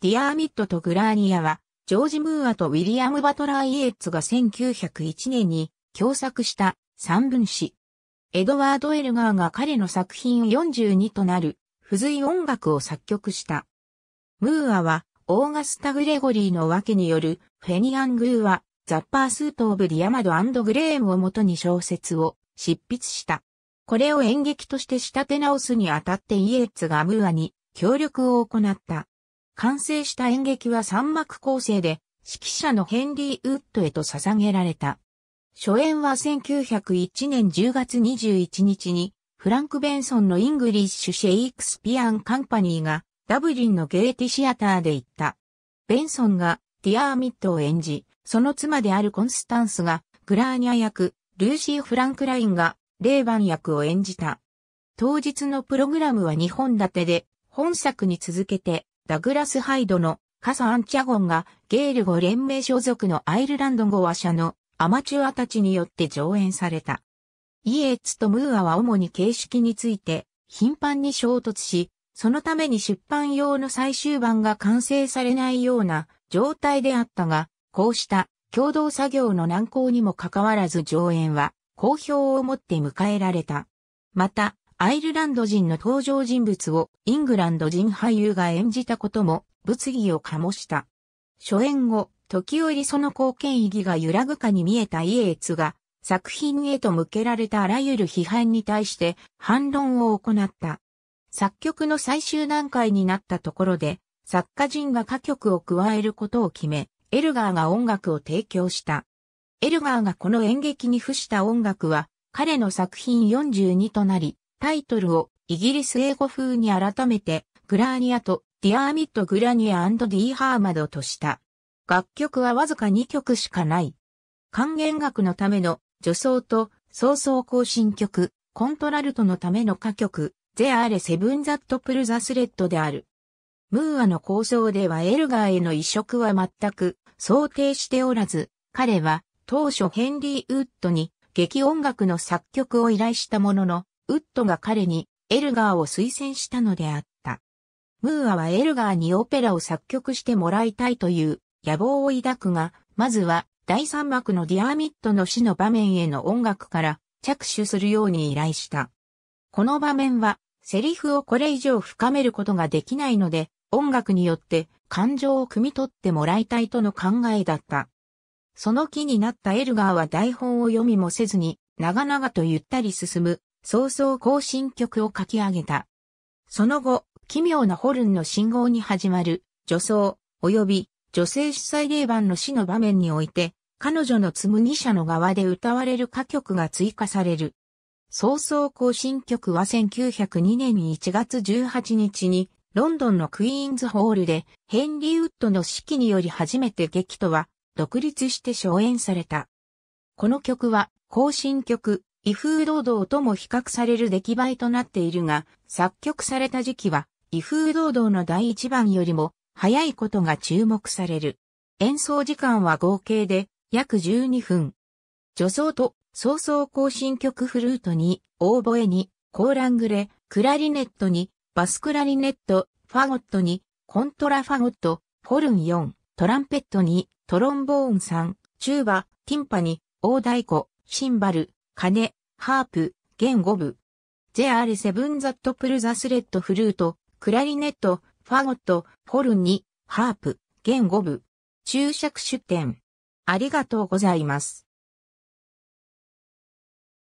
ディアーミットとグラーニアは、ジョージ・ムーアとウィリアム・バトラー・イエッツが1901年に共作した三分子。エドワード・エルガーが彼の作品42となる、付随音楽を作曲した。ムーアは、オーガスタ・グレゴリーの訳による、フェニアン・グーは、ザッパースート・オブ・ディアマドグレームをもとに小説を執筆した。これを演劇として仕立て直すにあたってイエッツがムーアに協力を行った。完成した演劇は三幕構成で、指揮者のヘンリー・ウッドへと捧げられた。初演は1901年10月21日に、フランク・ベンソンのイングリッシュ・シェイクスピアン・カンパニーが、ダブリンのゲーティシアターで行った。ベンソンが、ディアーミットを演じ、その妻であるコンスタンスが、グラーニャ役、ルーシー・フランクラインが、レーバン役を演じた。当日のプログラムは2本立てで、本作に続けて、ダグラス・ハイドのカサ・アンチャゴンがゲール語連盟所属のアイルランド語話者のアマチュアたちによって上演された。イエッツとムーアは主に形式について頻繁に衝突し、そのために出版用の最終版が完成されないような状態であったが、こうした共同作業の難航にもかかわらず上演は好評をもって迎えられた。また、アイルランド人の登場人物をイングランド人俳優が演じたことも物議を醸した。初演後、時折その貢献意義が揺らぐかに見えたイエーツが、作品へと向けられたあらゆる批判に対して反論を行った。作曲の最終段階になったところで、作家人が歌曲を加えることを決め、エルガーが音楽を提供した。エルガーがこの演劇に付した音楽は、彼の作品42となり、タイトルをイギリス英語風に改めてグラーニアとディアーミット・グラニアディー・ハーマドとした。楽曲はわずか2曲しかない。還元楽のための助走と早々更新曲、コントラルトのための歌曲、ゼアーレ・セブン・ザット・プル・ザ・スレッドである。ムーアの構想ではエルガーへの移植は全く想定しておらず、彼は当初ヘンリー・ウッドに劇音楽の作曲を依頼したものの、ウッドが彼にエルガーを推薦したのであった。ムーアはエルガーにオペラを作曲してもらいたいという野望を抱くが、まずは第三幕のディアーミットの死の場面への音楽から着手するように依頼した。この場面はセリフをこれ以上深めることができないので、音楽によって感情を汲み取ってもらいたいとの考えだった。その気になったエルガーは台本を読みもせずに、長々とゆったり進む早々行進曲を書き上げた。その後、奇妙なホルンの信号に始まる、女装、及び女性主催霊版の死の場面において、彼女のむ二者の側で歌われる歌曲が追加される。早々行進曲は1902年1月18日に、ロンドンのクイーンズホールで、ヘンリー・ウッドの指揮により初めて劇とは、独立して初演された。この曲は、行進曲、威風堂々とも比較される出来栄えとなっているが、作曲された時期は、威風堂々の第一番よりも、早いことが注目される。演奏時間は合計で、約12分。女装と、早々行進曲フルートに、オーボエに、コーラングレ、クラリネットに、バスクラリネット、ファゴットに、コントラファゴット、フォルン4、トランペットに、トロンボーン3、チューバ、ティンパに、大太鼓、シンバル、鐘、ハープ、弦5部。セブン・ザットプルザスレッドフルート、クラリネット、ファゴット、ホルン2、ハープ、弦5部。注釈出典。ありがとうございます。